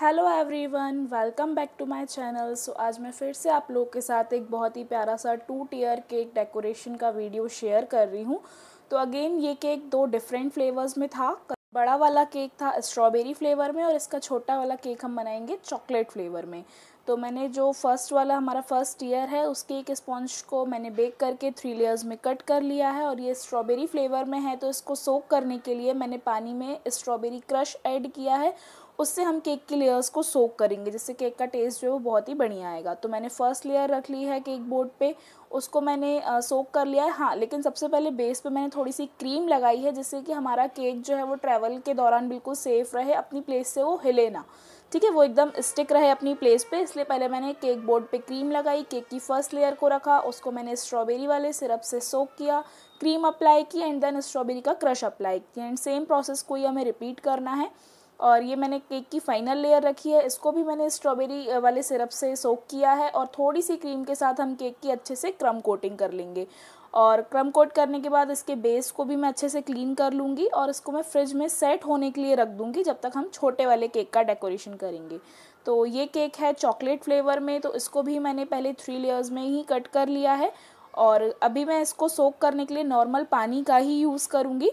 hello everyone welcome back to my channel so आज मैं फिर से आप लोग के साथ एक बहुत ही प्यारा सा टू टीयर केक डेकोरेशन का वीडियो शेयर कर रही हूँ तो अगेन ये केक दो डिफरेंट फ्लेवर्स में था बड़ा वाला केक था स्ट्रॉबेरी फ्लेवर में और इसका छोटा वाला केक हम बनाएंगे चॉकलेट फ्लेवर में तो मैंने जो फर्स्ट वाला हमारा फर्स्ट ईयर है उसके एक स्पॉन्ज को मैंने बेक करके थ्री लेयर्स में कट कर लिया है और ये स्ट्रॉबेरी फ्लेवर में है तो इसको सोक करने के लिए मैंने पानी में स्ट्रॉबेरी क्रश ऐड किया है उससे हम केक की लेयर्स को सोक करेंगे जिससे केक का टेस्ट जो है वो बहुत ही बढ़िया आएगा तो मैंने फर्स्ट लेयर रख ली है केक बोर्ड पे उसको मैंने सोक कर लिया है हाँ लेकिन सबसे पहले बेस पे मैंने थोड़ी सी क्रीम लगाई है जिससे कि हमारा केक जो है वो ट्रैवल के दौरान बिल्कुल सेफ़ रहे अपनी प्लेस से वो हिले ना ठीक है वो एकदम स्टिक रहे अपनी प्लेस पे इसलिए पहले मैंने केक बोर्ड पे क्रीम लगाई केक की फर्स्ट लेयर को रखा उसको मैंने स्ट्रॉबेरी वाले सिरप से सोक किया क्रीम अप्लाई की एंड देन स्ट्रॉबेरी का क्रश अप्लाई किया एंड सेम प्रोसेस को ही हमें रिपीट करना है और ये मैंने केक की फाइनल लेयर रखी है इसको भी मैंने स्ट्रॉबेरी वाले सिरप से सोक किया है और थोड़ी सी क्रीम के साथ हम केक की अच्छे से क्रम कोटिंग कर लेंगे और क्रम कोट करने के बाद इसके बेस को भी मैं अच्छे से क्लीन कर लूँगी और इसको मैं फ्रिज में सेट होने के लिए रख दूँगी जब तक हम छोटे वाले केक का डेकोरेशन करेंगे तो ये केक है चॉकलेट फ्लेवर में तो इसको भी मैंने पहले थ्री लेयर्स में ही कट कर लिया है और अभी मैं इसको सोक करने के लिए नॉर्मल पानी का ही यूज़ करूँगी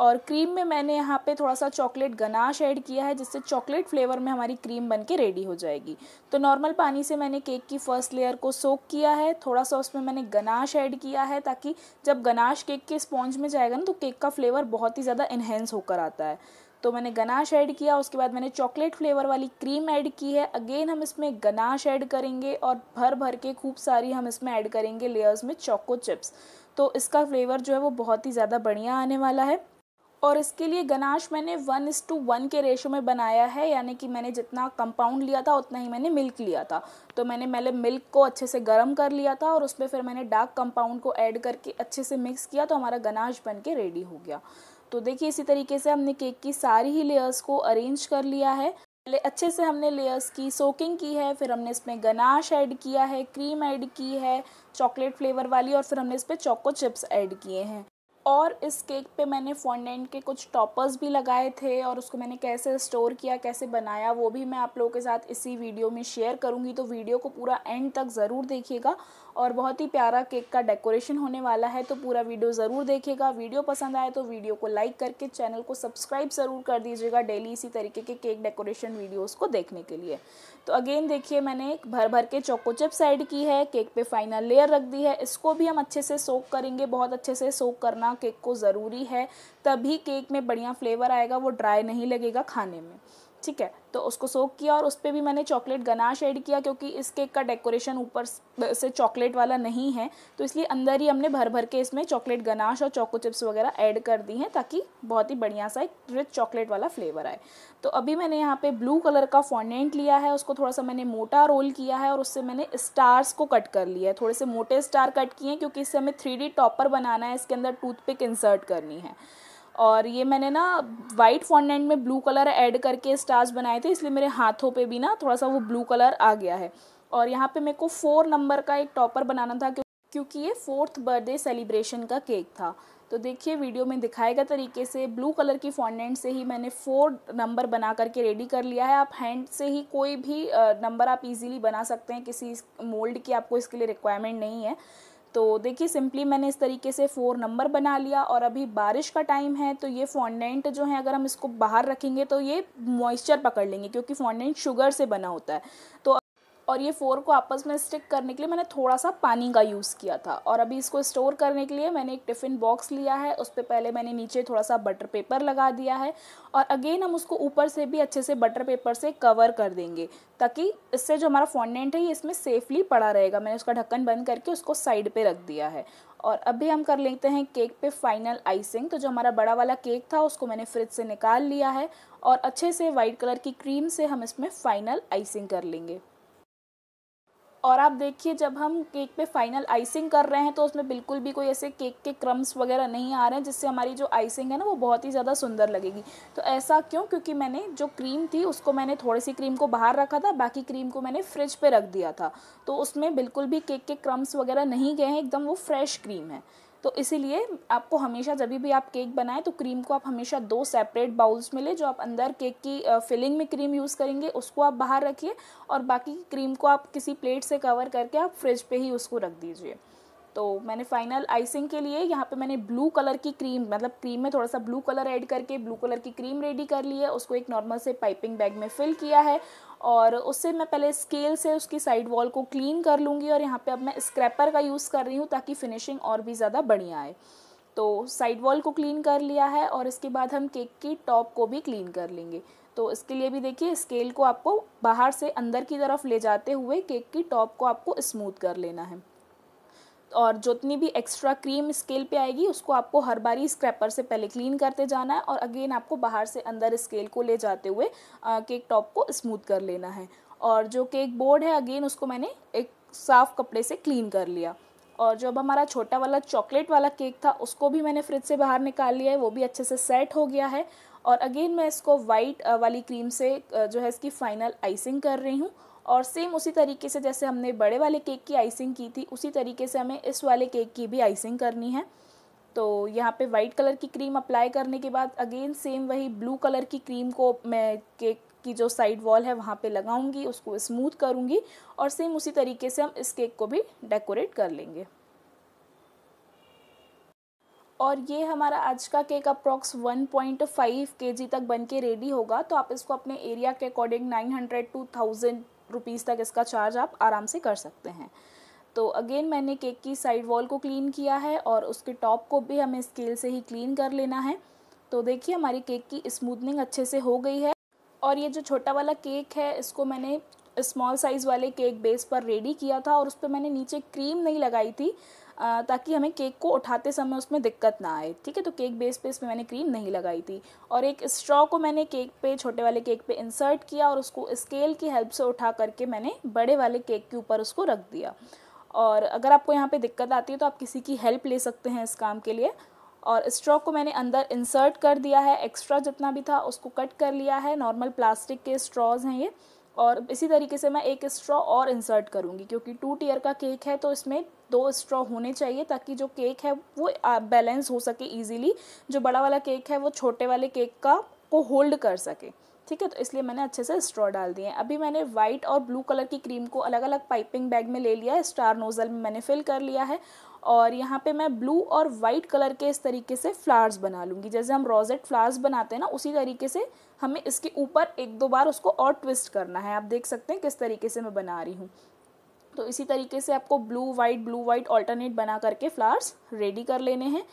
और क्रीम में मैंने यहाँ पे थोड़ा सा चॉकलेट गनाश ऐड किया है जिससे चॉकलेट फ्लेवर में हमारी क्रीम बन के रेडी हो जाएगी तो नॉर्मल पानी से मैंने केक की फ़र्स्ट लेयर को सोक किया है थोड़ा सा उसमें मैंने गनाश ऐड किया है ताकि जब गनाश केक के स्पॉन्ज में जाएगा ना तो केक का फ्लेवर बहुत ही ज़्यादा इन्हेंस होकर आता है तो मैंने गनाश ऐड किया उसके बाद मैंने चॉकलेट फ्लेवर वाली क्रीम ऐड की है अगेन हम इसमें गनाश ऐड करेंगे और भर भर के खूब सारी हम इसमें ऐड करेंगे लेयर्स में चॉको चिप्स तो इसका फ्लेवर जो है वो बहुत ही ज़्यादा बढ़िया आने वाला है और इसके लिए गनाश मैंने वन इस टू वन के रेशो में बनाया है यानी कि मैंने जितना कंपाउंड लिया था उतना ही मैंने मिल्क लिया था तो मैंने पहले मिल्क को अच्छे से गर्म कर लिया था और उसमें फिर मैंने डार्क कंपाउंड को ऐड करके अच्छे से मिक्स किया तो हमारा गनाश बन के रेडी हो गया तो देखिए इसी तरीके से हमने केक की सारी ही लेयर्स को अरेंज कर लिया है पहले अच्छे से हमने लेयर्स की सोकिंग की है फिर हमने इसमें गनाश ऐड किया है क्रीम ऐड की है चॉकलेट फ्लेवर वाली और फिर हमने इस पर चोको चिप्स ऐड किए हैं और इस केक पे मैंने फॉन्डेंट के कुछ टॉपर्स भी लगाए थे और उसको मैंने कैसे स्टोर किया कैसे बनाया वो भी मैं आप लोगों के साथ इसी वीडियो में शेयर करूँगी तो वीडियो को पूरा एंड तक ज़रूर देखिएगा और बहुत ही प्यारा केक का डेकोरेशन होने वाला है तो पूरा वीडियो ज़रूर देखिएगा वीडियो पसंद आए तो वीडियो को लाइक करके चैनल को सब्सक्राइब ज़रूर कर दीजिएगा डेली इसी तरीके के केक डेकोरेशन वीडियोज़ को देखने के लिए तो अगेन देखिए मैंने भर भर के चोको चिप्स ऐड की है केक पे फाइनल लेयर रख दी है इसको भी हम अच्छे से सोक करेंगे बहुत अच्छे से सोक करना केक को ज़रूरी है तभी केक में बढ़िया फ्लेवर आएगा वो ड्राई नहीं लगेगा खाने में ठीक है तो उसको सोक किया और उस पर भी मैंने चॉकलेट गनाश ऐड किया क्योंकि इस केक का डेकोरेशन ऊपर से चॉकलेट वाला नहीं है तो इसलिए अंदर ही हमने भर भर के इसमें चॉकलेट गनाश और चॉको चिप्स वगैरह ऐड कर दी हैं ताकि बहुत ही बढ़िया सा एक रिच चॉकलेट वाला फ्लेवर आए तो अभी मैंने यहाँ पर ब्लू कलर का फॉन्डेंट लिया है उसको थोड़ा सा मैंने मोटा रोल किया है और उससे मैंने स्टार्स को कट कर लिया है थोड़े से मोटे स्टार कट किए हैं क्योंकि इससे हमें थ्री टॉपर बनाना है इसके अंदर टूथपिक इंसर्ट करनी है और ये मैंने ना वाइट फॉन्डेंट में ब्लू कलर ऐड करके स्टार्स बनाए थे इसलिए मेरे हाथों पे भी ना थोड़ा सा वो ब्लू कलर आ गया है और यहाँ पे मेरे को फोर नंबर का एक टॉपर बनाना था क्योंकि ये फोर्थ बर्थडे सेलिब्रेशन का केक था तो देखिए वीडियो में दिखाएगा तरीके से ब्लू कलर की फॉन्डेंट से ही मैंने फोर नंबर बना करके रेडी कर लिया है आप हैंड से ही कोई भी नंबर आप इजीली बना सकते हैं किसी मोल्ड की आपको इसके लिए रिक्वायरमेंट नहीं है तो देखिए सिंपली मैंने इस तरीके से फोर नंबर बना लिया और अभी बारिश का टाइम है तो ये फॉन्डेंट जो है अगर हम इसको बाहर रखेंगे तो ये मॉइस्चर पकड़ लेंगे क्योंकि फॉन्डेंट शुगर से बना होता है तो और ये फोर को आपस में स्टिक करने के लिए मैंने थोड़ा सा पानी का यूज़ किया था और अभी इसको स्टोर करने के लिए मैंने एक टिफ़िन बॉक्स लिया है उस पर पहले मैंने नीचे थोड़ा सा बटर पेपर लगा दिया है और अगेन हम उसको ऊपर से भी अच्छे से बटर पेपर से कवर कर देंगे ताकि इससे जो हमारा फॉन्डेंट है ये इसमें सेफली पड़ा रहेगा मैंने उसका ढक्कन बंद करके उसको साइड पर रख दिया है और अभी हम कर लेते हैं केक पे फाइनल आइसिंग तो जो हमारा बड़ा वाला केक था उसको मैंने फ्रिज से निकाल लिया है और अच्छे से वाइट कलर की क्रीम से हम इसमें फ़ाइनल आइसिंग कर लेंगे और आप देखिए जब हम केक पे फाइनल आइसिंग कर रहे हैं तो उसमें बिल्कुल भी कोई ऐसे केक के क्रम्स वगैरह नहीं आ रहे हैं जिससे हमारी जो आइसिंग है ना वो बहुत ही ज़्यादा सुंदर लगेगी तो ऐसा क्यों क्योंकि मैंने जो क्रीम थी उसको मैंने थोड़ी सी क्रीम को बाहर रखा था बाकी क्रीम को मैंने फ्रिज पर रख दिया था तो उसमें बिल्कुल भी केक के क्रम्स वगैरह नहीं गए हैं एकदम वो फ्रेश क्रीम है तो इसीलिए आपको हमेशा जब भी आप केक बनाएं तो क्रीम को आप हमेशा दो सेपरेट बाउल्स में लें जो आप अंदर केक की फिलिंग में क्रीम यूज़ करेंगे उसको आप बाहर रखिए और बाकी क्रीम को आप किसी प्लेट से कवर करके आप फ्रिज पे ही उसको रख दीजिए तो मैंने फाइनल आइसिंग के लिए यहाँ पे मैंने ब्लू कलर की क्रीम मतलब क्रीम में थोड़ा सा ब्लू कलर ऐड करके ब्लू कलर की क्रीम रेडी कर ली है उसको एक नॉर्मल से पाइपिंग बैग में फिल किया है और उससे मैं पहले स्केल से उसकी साइड वॉल को क्लीन कर लूँगी और यहाँ पर अब मैं स्क्रैपर का यूज़ कर रही हूँ ताकि फिनिशिंग और भी ज़्यादा बढ़िया आए तो साइड वॉल को क्लीन कर लिया है और इसके बाद हम केक की टॉप को भी क्लीन कर लेंगे तो इसके लिए भी देखिए स्केल को आपको बाहर से अंदर की तरफ ले जाते हुए केक की टॉप को आपको स्मूथ कर लेना है और जितनी भी एक्स्ट्रा क्रीम स्केल पे आएगी उसको आपको हर बारी स्क्रैपर से पहले क्लीन करते जाना है और अगेन आपको बाहर से अंदर स्केल को ले जाते हुए केक टॉप को स्मूथ कर लेना है और जो केक बोर्ड है अगेन उसको मैंने एक साफ़ कपड़े से क्लीन कर लिया और जो अब हमारा छोटा वाला चॉकलेट वाला केक था उसको भी मैंने फ्रिज से बाहर निकाल लिया है वो भी अच्छे से सेट हो गया है और अगेन मैं इसको वाइट वाली क्रीम से जो है इसकी फ़ाइनल आइसिंग कर रही हूँ और सेम उसी तरीके से जैसे हमने बड़े वाले केक की आइसिंग की थी उसी तरीके से हमें इस वाले केक की भी आइसिंग करनी है तो यहाँ पे वाइट कलर की क्रीम अप्लाई करने के बाद अगेन सेम वही ब्लू कलर की क्रीम को मैं केक की जो साइड वॉल है वहाँ पे लगाऊंगी उसको स्मूथ करूँगी और सेम उसी तरीके से हम इस केक को भी डेकोरेट कर लेंगे और ये हमारा आज का केक अप्रॉक्स 1.5 पॉइंट तक बन के रेडी होगा तो आप इसको अपने एरिया के अकॉर्डिंग 900 टू 1000 रुपीज़ तक इसका चार्ज आप आराम से कर सकते हैं तो अगेन मैंने केक की साइड वॉल को क्लीन किया है और उसके टॉप को भी हमें स्केल से ही क्लीन कर लेना है तो देखिए हमारी केक की स्मूथनिंग अच्छे से हो गई है और ये जो छोटा वाला केक है इसको मैंने स्मॉल साइज़ वाले केक बेस पर रेडी किया था और उस पर मैंने नीचे क्रीम नहीं लगाई थी ताकि हमें केक को उठाते समय उसमें दिक्कत ना आए ठीक है तो केक बेस पे इसमें मैंने क्रीम नहीं लगाई थी और एक स्ट्रॉ को मैंने केक पे छोटे वाले केक पे इंसर्ट किया और उसको स्केल की हेल्प से उठा करके मैंने बड़े वाले केक के ऊपर उसको रख दिया और अगर आपको यहाँ पर दिक्कत आती है तो आप किसी की हेल्प ले सकते हैं इस काम के लिए और स्ट्रॉ को मैंने अंदर इंसर्ट कर दिया है एक्स्ट्रा जितना भी था उसको कट कर लिया है नॉर्मल प्लास्टिक के स्ट्रॉज हैं ये और इसी तरीके से मैं एक स्ट्रॉ और इंसर्ट करूँगी क्योंकि टू टीयर का केक है तो इसमें दो स्ट्रॉ होने चाहिए ताकि जो केक है वो बैलेंस हो सके ईजिली जो बड़ा वाला केक है वो छोटे वाले केक का को होल्ड कर सके ठीक है तो इसलिए मैंने अच्छे से स्ट्रॉ डाल दिए हैं अभी मैंने वाइट और ब्लू कलर की क्रीम को अलग अलग पाइपिंग बैग में ले लिया है स्टार नोज़ल में मैंने फिल कर लिया है और यहाँ पे मैं ब्लू और वाइट कलर के इस तरीके से फ्लावर्स बना लूँगी जैसे हम रोजेट फ्लावर्स बनाते हैं ना उसी तरीके से हमें इसके ऊपर एक दो बार उसको और ट्विस्ट करना है आप देख सकते हैं किस तरीके से मैं बना रही हूँ तो इसी तरीके से आपको blue white blue white alternate बना करके फ्लावर्स रेडी कर लेने हैं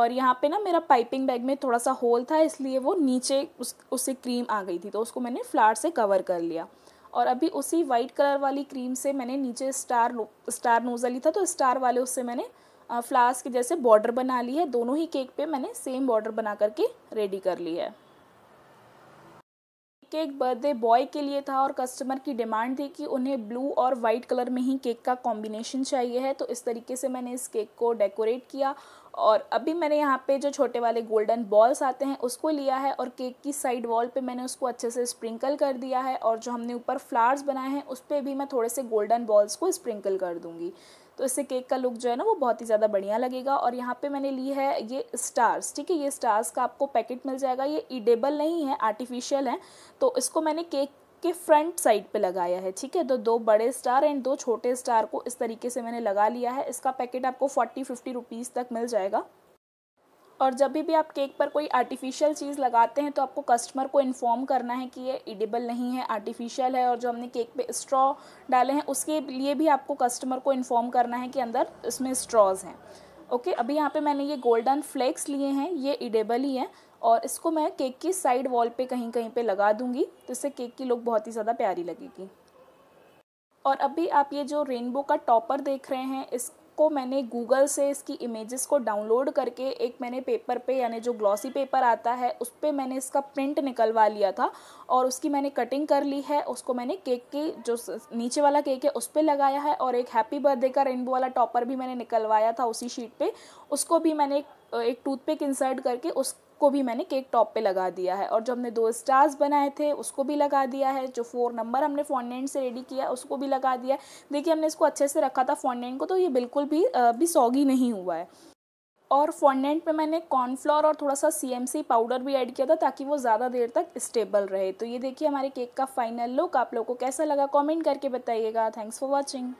और यहाँ पे ना मेरा पाइपिंग बैग में थोड़ा सा होल था इसलिए वो नीचे उस उससे क्रीम आ गई थी तो उसको मैंने फ्लावर से कवर कर लिया और अभी उसी वाइट कलर वाली क्रीम से मैंने नीचे स्टार स्टार नोजल ली था तो स्टार वाले उससे मैंने फ्लावर्स के जैसे बॉर्डर बना ली है दोनों ही केक पे मैंने सेम बॉर्डर बना करके रेडी कर ली है केक बर्थडे बॉय के लिए था और कस्टमर की डिमांड थी कि उन्हें ब्लू और वाइट कलर में ही केक का कॉम्बिनेशन चाहिए है तो इस तरीके से मैंने इस केक को डेकोरेट किया और अभी मैंने यहाँ पे जो छोटे वाले गोल्डन बॉल्स आते हैं उसको लिया है और केक की साइड वॉल पे मैंने उसको अच्छे से स्प्रिंकल कर दिया है और जो हमने ऊपर फ्लावर्स बनाए हैं उस पर भी मैं थोड़े से गोल्डन बॉल्स को स्प्रिंकल कर दूँगी तो इससे केक का लुक जो है ना वो बहुत ही ज़्यादा बढ़िया लगेगा और यहाँ पे मैंने ली है ये स्टार्स ठीक है ये स्टार्स का आपको पैकेट मिल जाएगा ये ईडेबल नहीं है आर्टिफिशियल है तो इसको मैंने केक के फ्रंट साइड पे लगाया है ठीक है तो दो बड़े स्टार एंड दो छोटे स्टार को इस तरीके से मैंने लगा लिया है इसका पैकेट आपको फोर्टी फिफ्टी रुपीज़ तक मिल जाएगा और जब भी आप केक पर कोई आर्टिफिशियल चीज़ लगाते हैं तो आपको कस्टमर को इन्फॉर्म करना है कि ये इडेबल नहीं है आर्टिफिशियल है और जो हमने केक पे स्ट्रॉ डाले हैं उसके लिए भी आपको कस्टमर को इन्फॉर्म करना है कि अंदर इसमें स्ट्रॉज हैं ओके okay, अभी यहाँ पे मैंने ये गोल्डन फ्लेक्स लिए हैं ये इडेबल ही है और इसको मैं केक की साइड वॉल पे कहीं कहीं पे लगा दूंगी तो इससे केक की लुक बहुत ही ज़्यादा प्यारी लगेगी और अभी आप ये जो रेनबो का टॉपर देख रहे हैं इस को मैंने गूगल से इसकी इमेजेस को डाउनलोड करके एक मैंने पेपर पे यानी जो ग्लॉसी पेपर आता है उस पर मैंने इसका प्रिंट निकलवा लिया था और उसकी मैंने कटिंग कर ली है उसको मैंने केक के जो नीचे वाला केक है उस पर लगाया है और एक हैप्पी बर्थडे का रेनबो वाला टॉपर भी मैंने निकलवाया था उसी शीट पर उसको भी मैंने एक टूथपिक इंसर्ट करके उस को भी मैंने केक टॉप पे लगा दिया है और जो हमने दो स्टार्स बनाए थे उसको भी लगा दिया है जो फोर नंबर हमने फॉन्डेंट से रेडी किया उसको भी लगा दिया है देखिए हमने इसको अच्छे से रखा था फॉन्डेंट को तो ये बिल्कुल भी अभी सौगी नहीं हुआ है और फॉन्डेंट पे मैंने कॉर्नफ्लोर और थोड़ा सा सी पाउडर भी ऐड किया था ताकि वो ज़्यादा देर तक स्टेबल रहे तो ये देखिए हमारे केक का फाइनल लुक आप लोगों को कैसा लगा कमेंट करके बताइएगा थैंक्स फॉर वॉचिंग